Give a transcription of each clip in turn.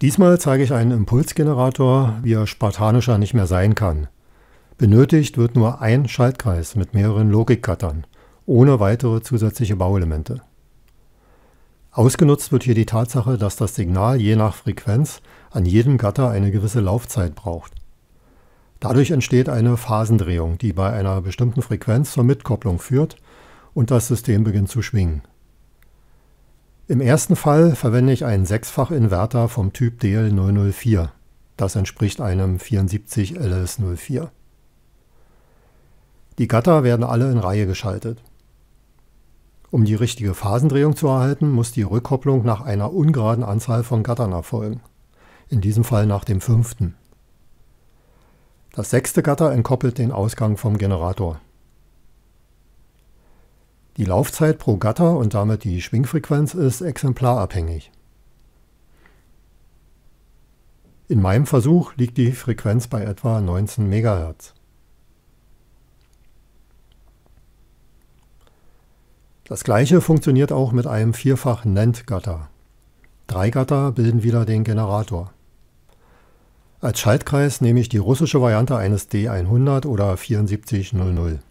Diesmal zeige ich einen Impulsgenerator, wie er spartanischer nicht mehr sein kann. Benötigt wird nur ein Schaltkreis mit mehreren Logikgattern, ohne weitere zusätzliche Bauelemente. Ausgenutzt wird hier die Tatsache, dass das Signal je nach Frequenz an jedem Gatter eine gewisse Laufzeit braucht. Dadurch entsteht eine Phasendrehung, die bei einer bestimmten Frequenz zur Mitkopplung führt und das System beginnt zu schwingen. Im ersten Fall verwende ich einen Sechsfach-Inverter vom Typ DL004. Das entspricht einem 74 LS04. Die Gatter werden alle in Reihe geschaltet. Um die richtige Phasendrehung zu erhalten, muss die Rückkopplung nach einer ungeraden Anzahl von Gattern erfolgen. In diesem Fall nach dem fünften. Das sechste Gatter entkoppelt den Ausgang vom Generator. Die Laufzeit pro Gatter und damit die Schwingfrequenz ist exemplarabhängig. In meinem Versuch liegt die Frequenz bei etwa 19 MHz. Das gleiche funktioniert auch mit einem vierfach NAND-Gatter. Drei Gatter bilden wieder den Generator. Als Schaltkreis nehme ich die russische Variante eines D100 oder 7400.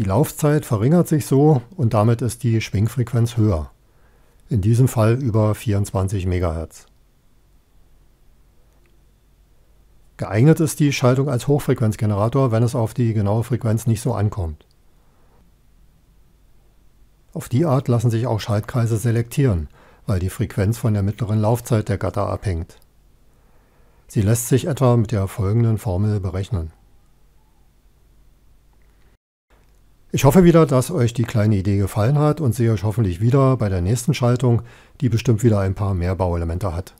Die Laufzeit verringert sich so und damit ist die Schwingfrequenz höher. In diesem Fall über 24 MHz. Geeignet ist die Schaltung als Hochfrequenzgenerator, wenn es auf die genaue Frequenz nicht so ankommt. Auf die Art lassen sich auch Schaltkreise selektieren, weil die Frequenz von der mittleren Laufzeit der Gatter abhängt. Sie lässt sich etwa mit der folgenden Formel berechnen. Ich hoffe wieder, dass euch die kleine Idee gefallen hat und sehe euch hoffentlich wieder bei der nächsten Schaltung, die bestimmt wieder ein paar mehr Bauelemente hat.